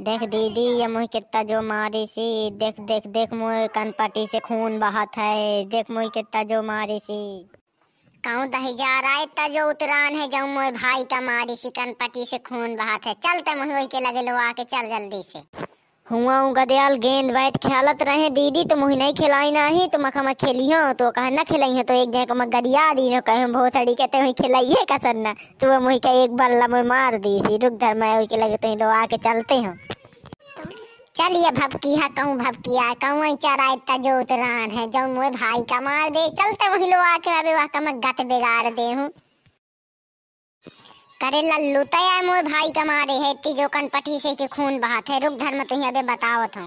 देख दीदी ये मुझे कितना जो मारी सी देख देख देख मुझे कनपट्टी से खून बहत है देख मुह कितना जो मारी सी कहूँ दही तो जा रहा है इतना तो जो उतरान है जो मोर भाई का मारी सी कनपट्टी से खून बहत है चलते मुहे के लगे लो आके चल जल्दी से हुआ उनका दयाल गेंद बैट खेलत रहे दीदी तुम ही नहीं खिलाई ना ही तुम हम खेली हो तो कहा ना खिलाई हो तो एक जगह मैं गड़िया दी न कहे बहुत सड़ी कहते हुई खिलाइए कसर ना तो वो मुही का एक बल्ला मुझे मार दी सी रुक धर मैं वही के लगे तुम तो लोग आके चलते हो चलिए भबकी है हाँ, कहूँ भबकी आए कहूँ ही चराय जो उतरान है जो मुझे भाई का मार दे चलते वही लोग आके अभी वहाँ का मैं गत बिगाड़ दे हूँ करे करेला लुतया मोर भाई कमारे है इतनी जो कनपटी से के खून बहात है रुक धर्म तो यहाँ बताओ था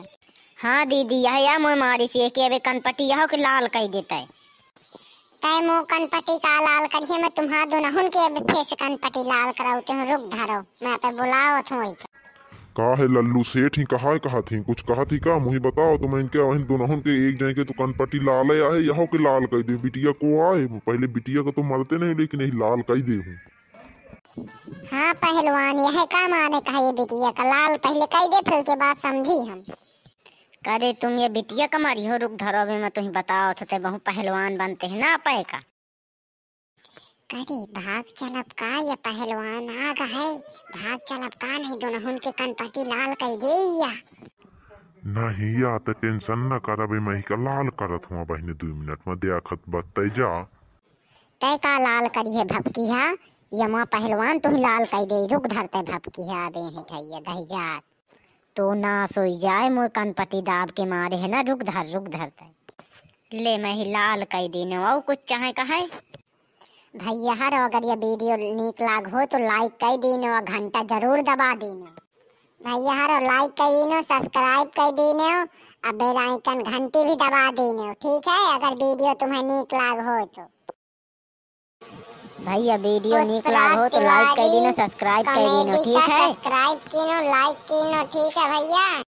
हाँ दीदी यह या मोर मारी से कि अबे कनपटी यह के लाल कही देता है तय मो कनपटी का लाल करिए मैं तुम्हारा दो नहुन के अबे से कनपटी लाल कराउते हूँ रुक धरो मैं पे बुलावत वही का है लल्लू सेठ ही कहा है कहा थी कुछ कहा थी का मुही बताओ तो मैं इनके वहीं दोनों के एक जाएंगे तो कनपटी लाल आए यहाँ के लाल कह दे बिटिया को आए पहले बिटिया का तो मरते नहीं लेकिन यही लाल कह दे हूँ हाँ पहलवान यह काम आने का ये बिटिया का लाल पहले कह दे फिर के बाद समझी हम करे तुम ये बिटिया कमारी हो रुक धरो में मैं तुम्हें बताओ तो ते बहु पहलवान बनते हैं ना पाए का करे भाग चल अब का ये पहलवान आ गए है भाग चल अब का नहीं दोनों तो उनके कनपटी लाल कह दे या नहीं या तो टेंशन न करबे मैं का लाल करत हूँ बहने दो मिनट में देखत बतते जा तय का लाल करिए भपकी है हाँ? यमा पहलवान तो लाल कह दे रुक धरते भप की है आबे है ठैया जात तो ना सोई जाए मोर कनपति दाब के मारे है ना रुक धर रुक धरते ले मैं ही लाल कह देने और कुछ चाहे कहे भैया हर अगर ये वीडियो नीक लाग हो तो लाइक कर देने और घंटा जरूर दबा देने भैया हर लाइक कर देने सब्सक्राइब कर देने और बेल आइकन घंटी भी दबा देने ठीक है अगर वीडियो तुम्हें नीक लाग हो तो भैया वीडियो निक लागो तो लाइक कर दीनो सब्सक्राइब कर दीनो ठीक है सब्सक्राइब कीनो लाइक कीनो ठीक है भैया